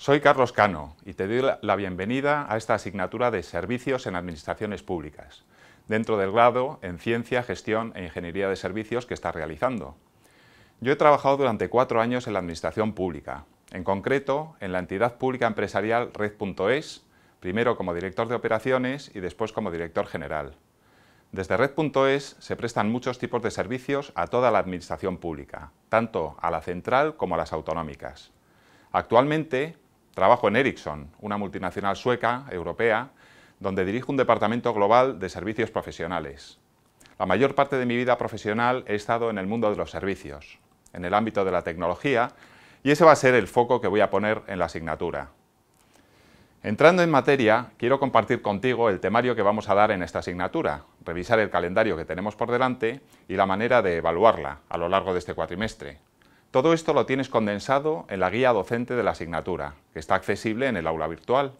Soy Carlos Cano y te doy la bienvenida a esta asignatura de Servicios en Administraciones Públicas, dentro del grado en Ciencia, Gestión e Ingeniería de Servicios que estás realizando. Yo he trabajado durante cuatro años en la Administración Pública, en concreto en la entidad pública empresarial Red.es, primero como director de operaciones y después como director general. Desde Red.es se prestan muchos tipos de servicios a toda la Administración Pública, tanto a la central como a las autonómicas. Actualmente Trabajo en Ericsson, una multinacional sueca, europea, donde dirijo un departamento global de servicios profesionales. La mayor parte de mi vida profesional he estado en el mundo de los servicios, en el ámbito de la tecnología, y ese va a ser el foco que voy a poner en la asignatura. Entrando en materia, quiero compartir contigo el temario que vamos a dar en esta asignatura, revisar el calendario que tenemos por delante y la manera de evaluarla a lo largo de este cuatrimestre. Todo esto lo tienes condensado en la guía docente de la asignatura, que está accesible en el aula virtual.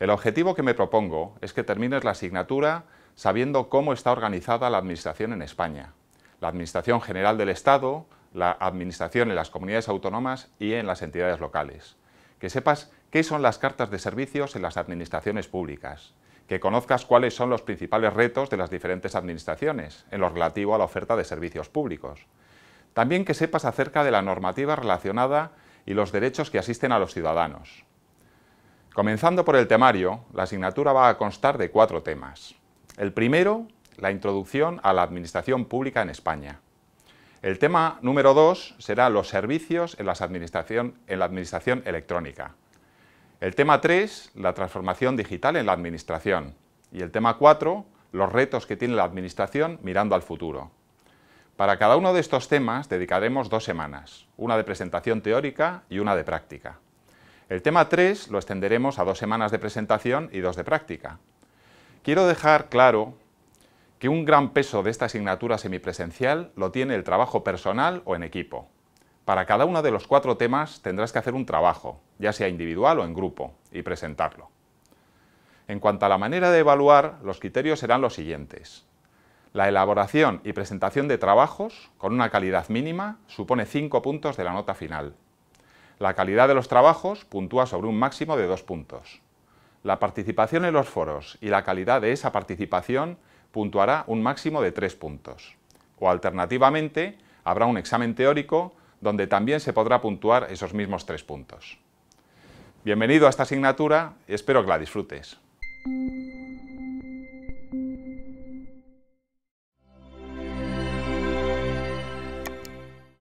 El objetivo que me propongo es que termines la asignatura sabiendo cómo está organizada la Administración en España, la Administración General del Estado, la Administración en las comunidades autónomas y en las entidades locales. Que sepas qué son las cartas de servicios en las administraciones públicas, que conozcas cuáles son los principales retos de las diferentes administraciones en lo relativo a la oferta de servicios públicos, también que sepas acerca de la normativa relacionada y los derechos que asisten a los ciudadanos. Comenzando por el temario, la asignatura va a constar de cuatro temas. El primero, la introducción a la administración pública en España. El tema número dos será los servicios en, la administración electrónica. El tema tres, la transformación digital en la administración. Y el tema cuatro, los retos que tiene la administración mirando al futuro. Para cada uno de estos temas dedicaremos dos semanas, una de presentación teórica y una de práctica. El tema 3 lo extenderemos a dos semanas de presentación y dos de práctica. Quiero dejar claro que un gran peso de esta asignatura semipresencial lo tiene el trabajo personal o en equipo. Para cada uno de los cuatro temas tendrás que hacer un trabajo, ya sea individual o en grupo, y presentarlo. En cuanto a la manera de evaluar, los criterios serán los siguientes. La elaboración y presentación de trabajos con una calidad mínima supone 5 puntos de la nota final. La calidad de los trabajos puntúa sobre un máximo de 2 puntos. La participación en los foros y la calidad de esa participación puntuará un máximo de 3 puntos. O alternativamente, habrá un examen teórico donde también se podrá puntuar esos mismos 3 puntos. Bienvenido a esta asignatura, espero que la disfrutes.